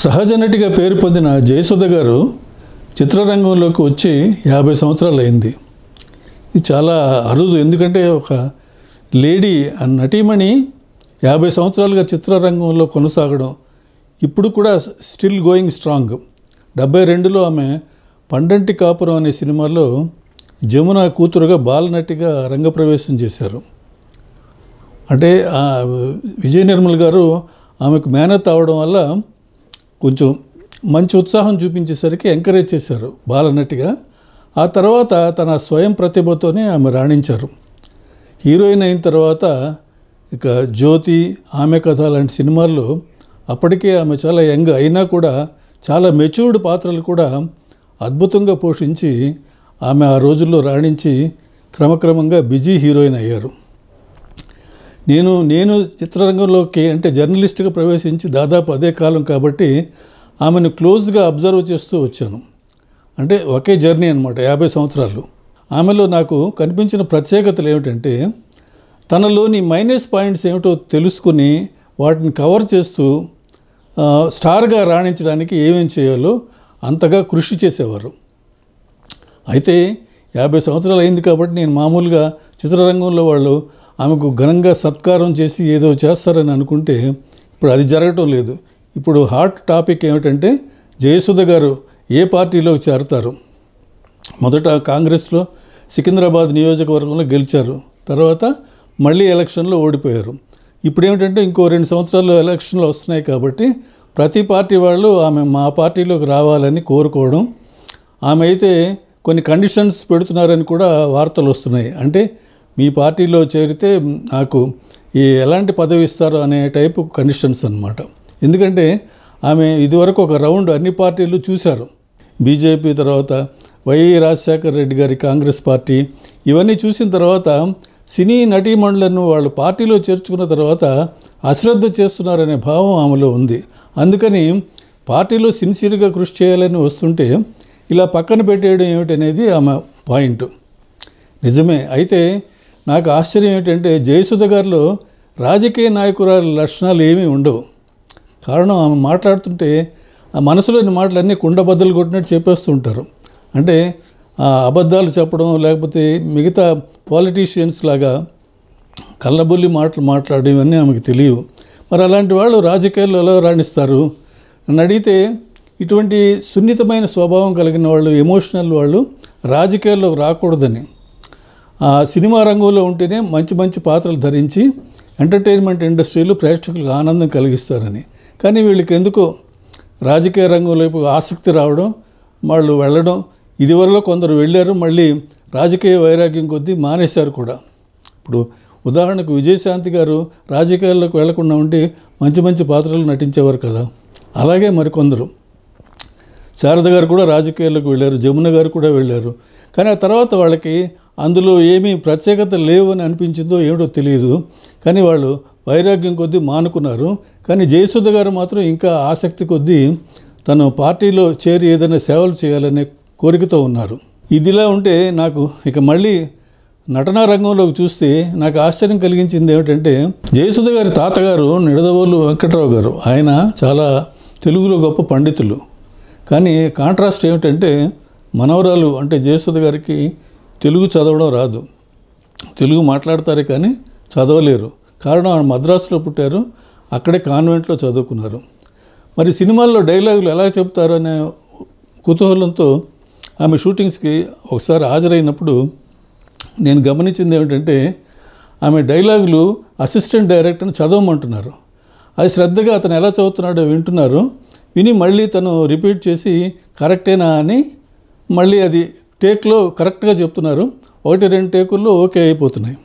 సహజ నటిగా పేరు పొందిన జయసుధ గారు చిత్రరంగంలోకి వచ్చి యాభై సంవత్సరాలు అయింది ఇది చాలా అరుదు ఎందుకంటే ఒక లేడీ నటీమణి యాభై సంవత్సరాలుగా చిత్రరంగంలో కొనసాగడం ఇప్పుడు కూడా స్టిల్ గోయింగ్ స్ట్రాంగ్ డెబ్బై రెండులో ఆమె పండంటి కాపురం అనే సినిమాలో జమున కూతురుగా బాలనటిగా రంగప్రవేశం చేశారు అంటే విజయ నిర్మల్ గారు ఆమెకు మేనత్ అవడం వల్ల కొంచెం మంచి ఉత్సాహం చూపించేసరికి ఎంకరేజ్ చేశారు బాలనటిగా ఆ తర్వాత తన స్వయం ప్రతిభతోనే ఆమె రాణించారు హీరోయిన్ అయిన తర్వాత ఇక జ్యోతి ఆమె కథ లాంటి సినిమాల్లో అప్పటికే ఆమె చాలా యంగ్ అయినా కూడా చాలా మెచ్యూర్డ్ పాత్రలు కూడా అద్భుతంగా పోషించి ఆమె ఆ రోజుల్లో రాణించి క్రమక్రమంగా బిజీ హీరోయిన్ అయ్యారు నేను నేను చిత్రరంగంలోకి అంటే జర్నలిస్ట్గా ప్రవేశించి దాదాపు అదే కాలం కాబట్టి ఆమెను క్లోజ్గా అబ్జర్వ్ చేస్తూ వచ్చాను అంటే ఒకే జర్నీ అనమాట యాభై సంవత్సరాలు ఆమెలో నాకు కనిపించిన ప్రత్యేకతలు ఏమిటంటే తనలోని మైనస్ పాయింట్స్ ఏమిటో తెలుసుకుని వాటిని కవర్ చేస్తూ స్టార్గా రాణించడానికి ఏమేం చేయాలో అంతగా కృషి చేసేవారు అయితే యాభై సంవత్సరాలు అయింది కాబట్టి నేను మామూలుగా చిత్రరంగంలో వాళ్ళు ఆమెకు ఘనంగా సత్కారం చేసి ఏదో చేస్తారని అనుకుంటే ఇప్పుడు అది జరగటం లేదు ఇప్పుడు హాట్ టాపిక్ ఏమిటంటే జయసుధ గారు ఏ పార్టీలో చేరతారు మొదట కాంగ్రెస్లో సికింద్రాబాద్ నియోజకవర్గంలో గెలిచారు తర్వాత మళ్ళీ ఎలక్షన్లో ఓడిపోయారు ఇప్పుడు ఏమిటంటే ఇంకో రెండు సంవత్సరాల్లో ఎలక్షన్లు వస్తున్నాయి కాబట్టి ప్రతి పార్టీ వాళ్ళు ఆమె మా పార్టీలోకి రావాలని కోరుకోవడం ఆమె అయితే కొన్ని కండిషన్స్ పెడుతున్నారని కూడా వార్తలు వస్తున్నాయి అంటే మీ పార్టీలో చేరితే నాకు ఈ ఎలాంటి పదవి ఇస్తారు అనే టైపు కండిషన్స్ అనమాట ఎందుకంటే ఆమె ఇదివరకు ఒక రౌండ్ అన్ని పార్టీలు చూశారు బీజేపీ తర్వాత వై రాజశేఖర రెడ్డి గారి కాంగ్రెస్ పార్టీ ఇవన్నీ చూసిన తర్వాత సినీ నటీమణులను వాళ్ళు పార్టీలో చేర్చుకున్న తర్వాత అశ్రద్ధ చేస్తున్నారనే భావం ఆమెలో ఉంది అందుకని పార్టీలో సిన్సియర్గా కృషి చేయాలని వస్తుంటే ఇలా పక్కన పెట్టేయడం ఏమిటనేది ఆమె పాయింట్ నిజమే అయితే నాకు ఆశ్చర్యం ఏంటంటే జయసుధ గారిలో రాజకీయ నాయకురాలు లక్షణాలు ఏమీ ఉండవు కారణం ఆమె మాట్లాడుతుంటే ఆ మనసులోని మాటలన్నీ కుండబద్దలు కొట్టినట్టు చెప్పేస్తూ ఉంటారు అంటే అబద్ధాలు చెప్పడం లేకపోతే మిగతా పాలిటీషియన్స్ లాగా కళ్ళబుల్లి మాటలు మాట్లాడడం ఇవన్నీ ఆమెకు తెలియవు మరి అలాంటి వాళ్ళు రాజకీయాల్లో ఎలా రాణిస్తారు నన్ను అడిగితే ఇటువంటి సున్నితమైన స్వభావం కలిగిన వాళ్ళు ఎమోషనల్ వాళ్ళు రాజకీయాల్లో రాకూడదని సినిమా రంగంలో ఉంటేనే మంచి మంచి పాత్రలు ధరించి ఎంటర్టైన్మెంట్ ఇండస్ట్రీలో ప్రేక్షకులకు ఆనందం కలిగిస్తారని కానీ వీళ్ళకి ఎందుకు రాజకీయ రంగంలోపు ఆసక్తి రావడం వాళ్ళు వెళ్ళడం ఇదివరలో కొందరు వెళ్ళారు మళ్ళీ రాజకీయ వైరాగ్యం కొద్దీ మానేశారు కూడా ఇప్పుడు ఉదాహరణకు విజయశాంతి గారు రాజకీయాల్లోకి వెళ్లకుండా ఉండి మంచి మంచి పాత్రలు నటించేవారు కదా అలాగే మరికొందరు శారద గారు కూడా రాజకీయాల్లోకి వెళ్ళారు జమున గారు కూడా వెళ్ళారు కానీ ఆ తర్వాత వాళ్ళకి అందులో ఏమీ ప్రత్యేకత లేవు అని అనిపించిందో ఏమిటో తెలియదు కానీ వాళ్ళు వైరాగ్యం కొద్దీ మానుకున్నారు కానీ జయసుద్ధ గారు మాత్రం ఇంకా ఆసక్తి కొద్దీ తను పార్టీలో చేరి ఏదైనా సేవలు చేయాలనే కోరికతో ఉన్నారు ఇదిలా ఉంటే నాకు ఇక మళ్ళీ నటనా రంగంలోకి చూస్తే నాకు ఆశ్చర్యం కలిగించింది ఏమిటంటే జయసుధ గారి తాతగారు నిడదవోలు వెంకట్రావు గారు ఆయన చాలా తెలుగులో గొప్ప పండితులు కానీ కాంట్రాస్ట్ ఏమిటంటే మనవరాలు అంటే జయసుధ గారికి తెలుగు చదవడం రాదు తెలుగు మాట్లాడతారే కానీ చదవలేరు కారణం ఆమె మద్రాసులో పుట్టారు అక్కడే కాన్వెంట్లో చదువుకున్నారు మరి సినిమాల్లో డైలాగులు ఎలా చెప్తారు అనే కుతూహలంతో ఆమె షూటింగ్స్కి ఒకసారి హాజరైనప్పుడు నేను గమనించింది ఏమిటంటే ఆమె డైలాగులు అసిస్టెంట్ డైరెక్టర్ని చదవమంటున్నారు అది శ్రద్ధగా అతను ఎలా చదువుతున్నాడో వింటున్నారు విని మళ్ళీ తను రిపీట్ చేసి కరెక్టేనా అని మళ్ళీ అది టేక్లో కరెక్ట్గా చెప్తున్నారు ఒకటి రెండు టేకుల్లో ఓకే అయిపోతున్నాయి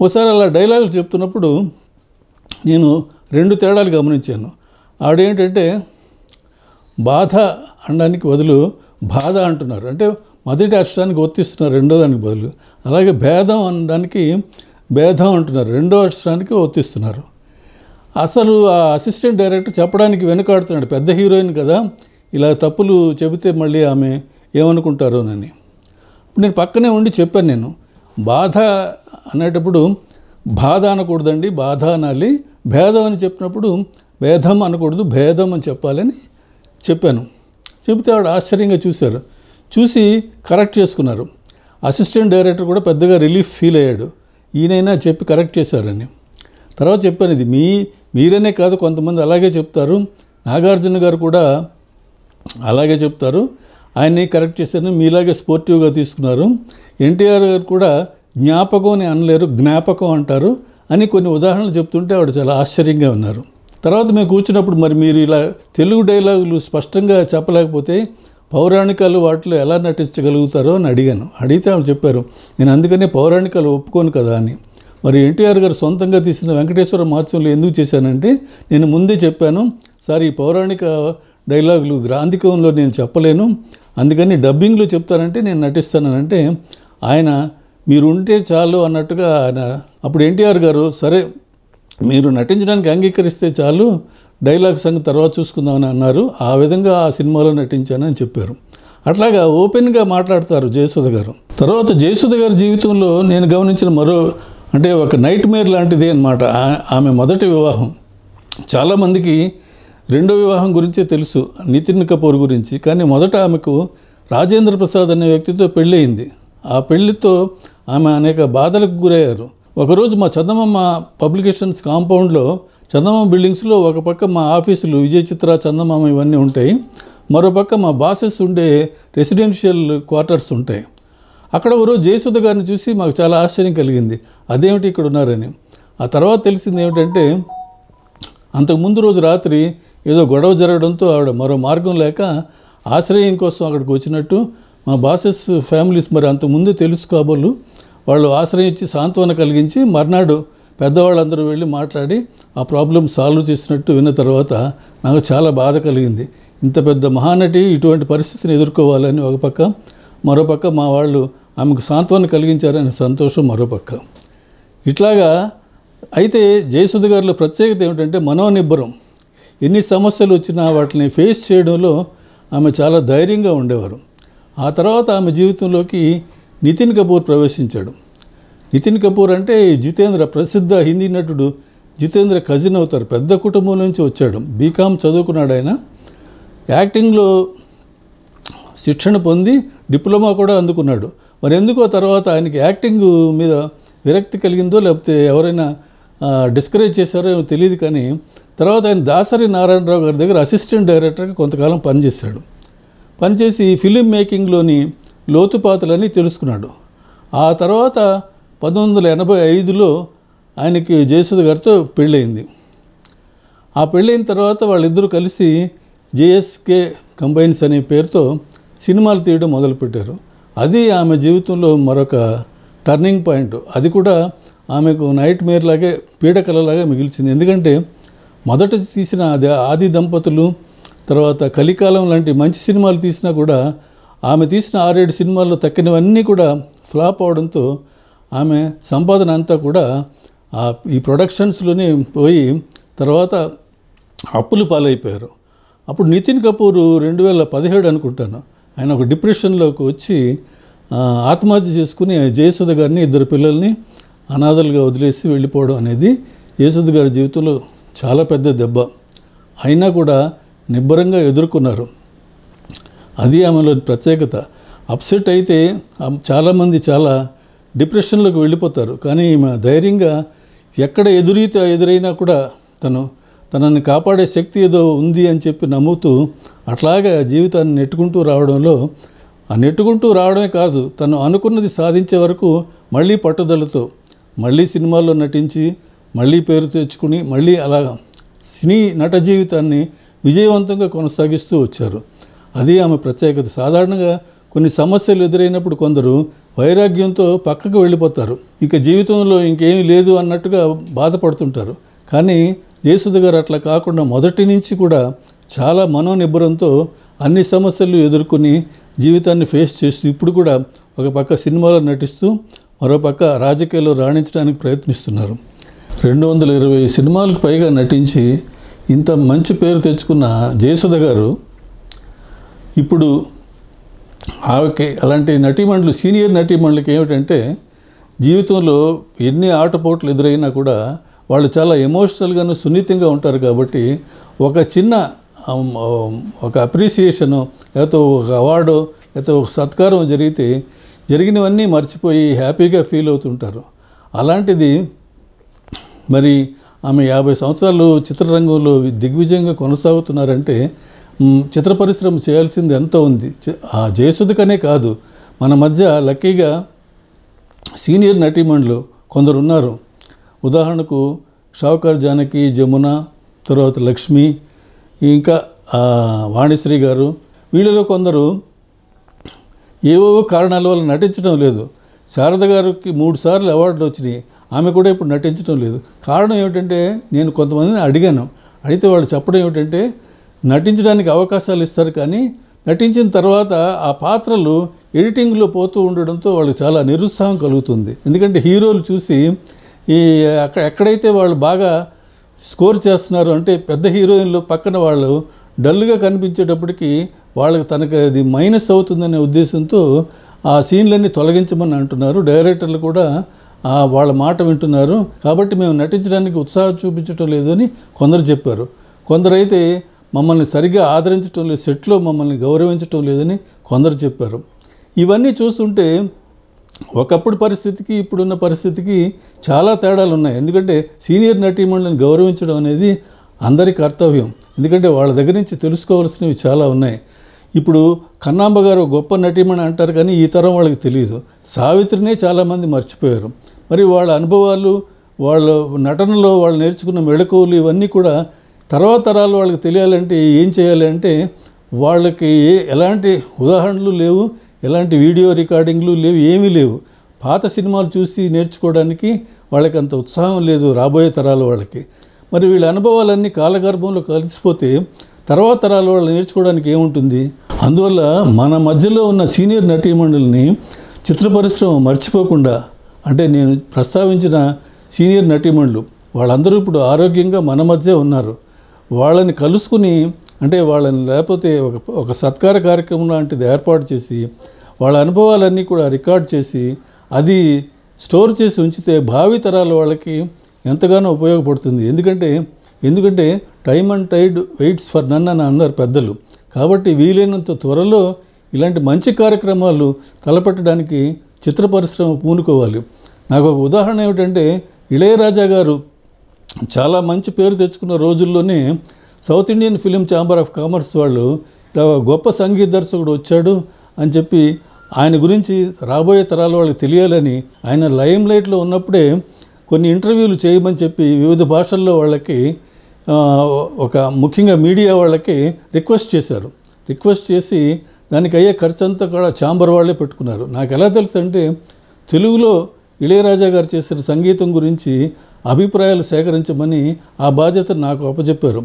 ఒకసారి అలా డైలాగులు చెప్తున్నప్పుడు నేను రెండు తేడాలు గమనించాను ఆడేంటంటే బాధ అనడానికి బదులు బాధ అంటున్నారు అంటే మొదటి అక్షరానికి ఒత్తిస్తున్నారు రెండో దానికి బదులు అలాగే భేదం అనడానికి భేదం అంటున్నారు రెండో అక్షరానికి ఒత్తిస్తున్నారు అసలు ఆ అసిస్టెంట్ డైరెక్టర్ చెప్పడానికి వెనుకాడుతున్నాడు పెద్ద హీరోయిన్ కదా ఇలా తప్పులు చెబితే మళ్ళీ ఆమె ఏమనుకుంటారోనని నేను పక్కనే ఉండి చెప్పాను నేను బాధ అనేటప్పుడు బాధ అనకూడదండి బాధ అనాలి భేదం అని చెప్పినప్పుడు భేదం అనకూడదు భేదం అని చెప్పాలని చెప్పాను చెబితే ఆవిడ ఆశ్చర్యంగా చూశారు చూసి కరెక్ట్ చేసుకున్నారు అసిస్టెంట్ డైరెక్టర్ కూడా పెద్దగా రిలీఫ్ ఫీల్ అయ్యాడు ఈయనైనా చెప్పి కరెక్ట్ చేశారని తర్వాత చెప్పాను ఇది మీ మీరనే కాదు కొంతమంది అలాగే చెప్తారు నాగార్జున గారు కూడా అలాగే చెప్తారు ఆయన్ని కరెక్ట్ చేశారని మీలాగే స్పోర్టివ్గా తీసుకున్నారు ఎన్టీఆర్ గారు కూడా జ్ఞాపకం అని అనలేరు జ్ఞాపకం అంటారు అని కొన్ని ఉదాహరణలు చెప్తుంటే ఆవిడ చాలా ఆశ్చర్యంగా ఉన్నారు తర్వాత మేము కూర్చున్నప్పుడు మరి మీరు ఇలా తెలుగు డైలాగులు స్పష్టంగా చెప్పలేకపోతే పౌరాణికాలు వాటిలో ఎలా నటించగలుగుతారో అని అడిగాను అడిగితే ఆమె చెప్పారు నేను అందుకనే పౌరాణికాలు ఒప్పుకోను కదా అని మరి ఎన్టీఆర్ గారు సొంతంగా తీసిన వెంకటేశ్వర మహోత్సవంలో ఎందుకు చేశానంటే నేను ముందే చెప్పాను సార్ ఈ పౌరాణిక డైలాగులు గ్రాంధికంలో నేను చెప్పలేను అందుకని డబ్బింగ్లో చెప్తానంటే నేను నటిస్తానంటే ఆయన మీరు ఉంటే చాలు అన్నట్టుగా ఆయన అప్పుడు ఎన్టీఆర్ గారు సరే మీరు నటించడానికి అంగీకరిస్తే చాలు డైలాగ్ సంగ్ తర్వాత చూసుకుందామని అన్నారు ఆ విధంగా ఆ సినిమాలో నటించానని చెప్పారు అట్లాగా ఓపెన్గా మాట్లాడతారు జయసుధ గారు తర్వాత జయసుధ గారి జీవితంలో నేను గమనించిన మరో అంటే ఒక నైట్ మేర్ లాంటిది అనమాట ఆమె మొదటి వివాహం చాలామందికి రెండో వివాహం గురించే తెలుసు నితిన్ కపూర్ గురించి కానీ మొదట ఆమెకు రాజేంద్ర ప్రసాద్ అనే వ్యక్తితో పెళ్ళయింది ఆ పెళ్లితో ఆమె అనేక బాధలకు గురయ్యారు ఒకరోజు మా చందమమ్మ పబ్లికేషన్స్ కాంపౌండ్లో చందమ్మ బిల్డింగ్స్లో ఒక పక్క మా ఆఫీసులు విజయ చిత్ర చందమామ ఇవన్నీ ఉంటాయి మరోపక్క మా బాసెస్ ఉండే రెసిడెన్షియల్ క్వార్టర్స్ ఉంటాయి అక్కడ ఒకరోజు జయసుధ గారిని చూసి మాకు చాలా ఆశ్చర్యం కలిగింది అదేమిటి ఇక్కడ ఉన్నారని ఆ తర్వాత తెలిసింది ఏమిటంటే అంతకుముందు రోజు రాత్రి ఏదో గొడవ జరగడంతో ఆవిడ మరో మార్గం లేక ఆశ్రయం కోసం అక్కడికి వచ్చినట్టు మా బాసెస్ ఫ్యామిలీస్ మరి అంతకుముందే తెలుసు కాబోలు వాళ్ళు ఆశ్రయం ఇచ్చి సాంత్వన కలిగించి మర్నాడు పెద్దవాళ్ళందరూ వెళ్ళి మాట్లాడి ఆ ప్రాబ్లం సాల్వ్ చేసినట్టు విన్న తర్వాత నాకు చాలా బాధ కలిగింది ఇంత పెద్ద మహానటి ఇటువంటి పరిస్థితిని ఎదుర్కోవాలని ఒక పక్క మరోపక్క మా వాళ్ళు ఆమెకు సాంత్వన కలిగించారనే సంతోషం మరోపక్క ఇట్లాగా అయితే జయసుధ గారిలో ప్రత్యేకత ఏమిటంటే మనోనిబ్బరం ఎన్ని సమస్యలు వచ్చినా వాటిని ఫేస్ చేయడంలో ఆమె చాలా ధైర్యంగా ఉండేవారు ఆ తర్వాత ఆమె జీవితంలోకి నితిన్ కపూర్ ప్రవేశించాడు నితిన్ కపూర్ అంటే జితేంద్ర ప్రసిద్ధ హిందీ నటుడు జితేంద్ర కజిన్ అవుతారు పెద్ద కుటుంబం నుంచి వచ్చాడు బీకామ్ చదువుకున్నాడు ఆయన యాక్టింగ్లో శిక్షణ పొంది డిప్లొమా కూడా అందుకున్నాడు మరి ఎందుకో తర్వాత ఆయనకి యాక్టింగ్ మీద విరక్తి కలిగిందో లేకపోతే ఎవరైనా డిస్కరేజ్ చేశారో ఏమో తెలియదు కానీ తర్వాత ఆయన దాసరి నారాయణరావు గారి దగ్గర అసిస్టెంట్ డైరెక్టర్గా కొంతకాలం పనిచేశాడు పనిచేసి ఫిలిం మేకింగ్లోని లోతుపాతలని తెలుసుకున్నాడు ఆ తర్వాత పంతొమ్మిది వందల ఎనభై ఐదులో ఆయనకి జయసుధ గారితో పెళ్ళయింది ఆ పెళ్ళైన తర్వాత వాళ్ళిద్దరూ కలిసి జేఎస్కే కంబైన్స్ అనే పేరుతో సినిమాలు తీయడం మొదలుపెట్టారు అది ఆమె జీవితంలో మరొక టర్నింగ్ పాయింట్ అది కూడా ఆమెకు నైట్ మేర్ లాగే పీడకలలాగా మిగిల్చింది ఎందుకంటే మొదట తీసిన ఆది దంపతులు తర్వాత కలికాలం లాంటి మంచి సినిమాలు తీసినా కూడా ఆమె తీసిన ఆరేడు సినిమాల్లో తక్కినవన్నీ కూడా ఫ్లాప్ అవడంతో ఆమె సంపాదన అంతా కూడా ఈ ప్రొడక్షన్స్లోనే పోయి తర్వాత అప్పులు పాలైపోయారు అప్పుడు నితిన్ కపూర్ రెండు వేల పదిహేడు అనుకుంటాను ఆయన ఒక డిప్రెషన్లోకి వచ్చి ఆత్మహత్య చేసుకుని జయసుధ గారిని ఇద్దరు పిల్లల్ని అనాథలుగా వదిలేసి వెళ్ళిపోవడం అనేది యేసుద్ గారి జీవితంలో చాలా పెద్ద దెబ్బ అయినా కూడా నిబ్బరంగా ఎదుర్కొన్నారు అది ఆమెలోని ప్రత్యేకత అప్సెట్ అయితే చాలామంది చాలా డిప్రెషన్లోకి వెళ్ళిపోతారు కానీ ఈమె ధైర్యంగా ఎక్కడ ఎదురైతే ఎదురైనా కూడా తను తనని కాపాడే శక్తి ఏదో ఉంది అని చెప్పి నమ్ముతూ అట్లాగా జీవితాన్ని నెట్టుకుంటూ రావడంలో ఆ నెట్టుకుంటూ రావడమే కాదు తను అనుకున్నది సాధించే వరకు మళ్ళీ పట్టుదలతో మళ్ళీ సినిమాల్లో నటించి మళ్ళీ పేరు తెచ్చుకుని మళ్ళీ అలాగా సినీ నట జీవితాన్ని విజయవంతంగా కొనసాగిస్తూ వచ్చారు అది ఆమె ప్రత్యేకత సాధారణంగా కొన్ని సమస్యలు ఎదురైనప్పుడు కొందరు వైరాగ్యంతో పక్కకు వెళ్ళిపోతారు ఇక జీవితంలో ఇంకేమీ లేదు అన్నట్టుగా బాధపడుతుంటారు కానీ యేసుద గారు అట్లా కాకుండా మొదటి నుంచి కూడా చాలా మనోనిబ్బరంతో అన్ని సమస్యలు ఎదుర్కొని జీవితాన్ని ఫేస్ చేస్తూ ఇప్పుడు కూడా ఒక పక్క సినిమాలో నటిస్తూ మరోపక్క రాజకీయాల్లో రాణించడానికి ప్రయత్నిస్తున్నారు రెండు వందల ఇరవై సినిమాలకు పైగా నటించి ఇంత మంచి పేరు తెచ్చుకున్న జయసుధ గారు ఇప్పుడు ఆమెకి అలాంటి నటీమణులు సీనియర్ నటీమణులకి ఏమిటంటే జీవితంలో ఎన్ని ఆటపోట్లు ఎదురైనా కూడా వాళ్ళు చాలా ఎమోషనల్గాను సున్నితంగా ఉంటారు కాబట్టి ఒక చిన్న ఒక అప్రిసియేషను లేకపోతే ఒక అవార్డు లేకపోతే ఒక సత్కారం జరిగితే జరిగినవన్నీ మర్చిపోయి హ్యాపీగా ఫీల్ అవుతుంటారు అలాంటిది మరి ఆమె యాభై సంవత్సరాలు చిత్రరంగంలో దిగ్విజయంగా కొనసాగుతున్నారంటే చిత్ర పరిశ్రమ చేయాల్సింది ఎంతో ఉంది ఆ జయసుధకనే కాదు మన మధ్య లక్కీగా సీనియర్ నటీమణులు కొందరు ఉన్నారు ఉదాహరణకు షావుకార్ జానకి జమున తర్వాత లక్ష్మి ఇంకా వాణిశ్రీ గారు వీళ్ళలో కొందరు ఏవేవో కారణాల వల్ల నటించడం లేదు శారద గారికి మూడు సార్లు అవార్డులు వచ్చినాయి ఆమె కూడా ఇప్పుడు నటించడం లేదు కారణం ఏమిటంటే నేను కొంతమందిని అడిగాను అడిగితే వాళ్ళు చెప్పడం ఏమిటంటే నటించడానికి అవకాశాలు ఇస్తారు కానీ నటించిన తర్వాత ఆ పాత్రలు ఎడిటింగ్లో పోతూ ఉండడంతో వాళ్ళకి చాలా నిరుత్సాహం కలుగుతుంది ఎందుకంటే హీరోలు చూసి ఈ అక్కడ ఎక్కడైతే వాళ్ళు బాగా స్కోర్ చేస్తున్నారు అంటే పెద్ద హీరోయిన్లు పక్కన వాళ్ళు డల్గా కనిపించేటప్పటికీ వాళ్ళకి తనకు అది మైనస్ అవుతుందనే ఉద్దేశంతో ఆ సీన్లన్నీ తొలగించమని అంటున్నారు డైరెక్టర్లు కూడా వాళ్ళ మాట వింటున్నారు కాబట్టి మేము నటించడానికి ఉత్సాహం చూపించటం లేదు అని కొందరు చెప్పారు కొందరైతే మమ్మల్ని సరిగ్గా ఆదరించడం లేదు సెట్లో మమ్మల్ని గౌరవించటం లేదని కొందరు చెప్పారు ఇవన్నీ చూస్తుంటే ఒకప్పుడు పరిస్థితికి ఇప్పుడున్న పరిస్థితికి చాలా తేడాలు ఉన్నాయి ఎందుకంటే సీనియర్ నటీమణులను గౌరవించడం అనేది అందరి కర్తవ్యం ఎందుకంటే వాళ్ళ దగ్గర నుంచి తెలుసుకోవాల్సినవి చాలా ఉన్నాయి ఇప్పుడు కన్నాంబ గారు గొప్ప నటీమణి అంటారు కానీ ఈ తరం వాళ్ళకి తెలియదు సావిత్రినే చాలామంది మర్చిపోయారు మరి వాళ్ళ అనుభవాలు వాళ్ళ నటనలో వాళ్ళు నేర్చుకున్న మెళకువలు ఇవన్నీ కూడా తర్వాత తరాలు వాళ్ళకి తెలియాలంటే ఏం చేయాలి అంటే వాళ్ళకి ఏ ఎలాంటి ఉదాహరణలు లేవు ఎలాంటి వీడియో రికార్డింగ్లు లేవు ఏమీ లేవు పాత సినిమాలు చూసి నేర్చుకోవడానికి వాళ్ళకి అంత ఉత్సాహం లేదు రాబోయే తరాల వాళ్ళకి మరి వీళ్ళ అనుభవాలన్నీ కాలగర్భంలో కలిసిపోతే తర్వాత తరాల వాళ్ళు నేర్చుకోవడానికి ఏముంటుంది అందువల్ల మన మధ్యలో ఉన్న సీనియర్ నటీమండలిని చిత్ర పరిశ్రమ మర్చిపోకుండా అంటే నేను ప్రస్తావించిన సీనియర్ నటీమణులు వాళ్ళందరూ ఇప్పుడు ఆరోగ్యంగా మన మధ్య ఉన్నారు వాళ్ళని కలుసుకుని అంటే వాళ్ళని లేకపోతే ఒక ఒక సత్కార కార్యక్రమం లాంటిది ఏర్పాటు చేసి వాళ్ళ అనుభవాలన్నీ కూడా రికార్డ్ చేసి అది స్టోర్ చేసి ఉంచితే భావి తరాల వాళ్ళకి ఎంతగానో ఉపయోగపడుతుంది ఎందుకంటే ఎందుకంటే time and tide waits for none అని అన్నారు పెద్దలు కాబట్టి వీలైనంత త్వరలో ఇలాంటి మంచి కార్యక్రమాలు తలపెట్టడానికి చిత్ర పరిశ్రమ పూనుకోవాలి నాకు ఒక ఉదాహరణ ఏమిటంటే ఇళయరాజా గారు చాలా మంచి పేరు తెచ్చుకున్న రోజుల్లోనే South Indian film chamber of commerce వాళ్ళు ఇలా గొప్ప సంగీత దర్శకుడు వచ్చాడు అని చెప్పి ఆయన గురించి రాబోయే తరాల వాళ్ళకి తెలియాలని ఆయన లైమ్ లైట్లో ఉన్నప్పుడే కొన్ని ఇంటర్వ్యూలు చేయమని చెప్పి వివిధ భాషల్లో వాళ్ళకి ఒక ముఖ్యంగా మీడియా వాళ్ళకి రిక్వెస్ట్ చేశారు రిక్వెస్ట్ చేసి దానికి అయ్యే ఖర్చు అంతా కూడా ఛాంబర్ వాళ్ళే పెట్టుకున్నారు నాకు ఎలా తెలుసు అంటే తెలుగులో ఇళయరాజా గారు చేసిన సంగీతం గురించి అభిప్రాయాలు సేకరించమని ఆ బాధ్యత నాకు అప్పచెప్పారు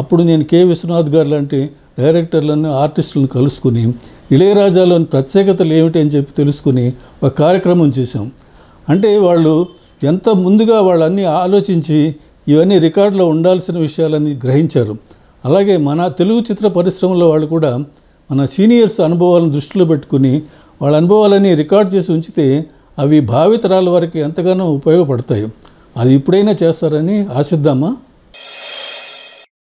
అప్పుడు నేను కె విశ్వనాథ్ గారు లాంటి డైరెక్టర్లను ఆర్టిస్టులను కలుసుకుని ఇళయరాజాలోని ప్రత్యేకతలు ఏమిటి అని చెప్పి తెలుసుకుని ఒక కార్యక్రమం చేశాం అంటే వాళ్ళు ఎంత ముందుగా వాళ్ళన్నీ ఆలోచించి ఇవన్నీ రికార్డులో ఉండాల్సిన విషయాలని గ్రహించారు అలాగే మన తెలుగు చిత్ర పరిశ్రమలో వాళ్ళు కూడా మన సీనియర్స్ అనుభవాలను దృష్టిలో పెట్టుకుని వాళ్ళ అనుభవాలని రికార్డ్ చేసి ఉంచితే అవి భావితరాల వారికి ఎంతగానో ఉపయోగపడతాయి అది ఇప్పుడైనా చేస్తారని ఆశిద్దామా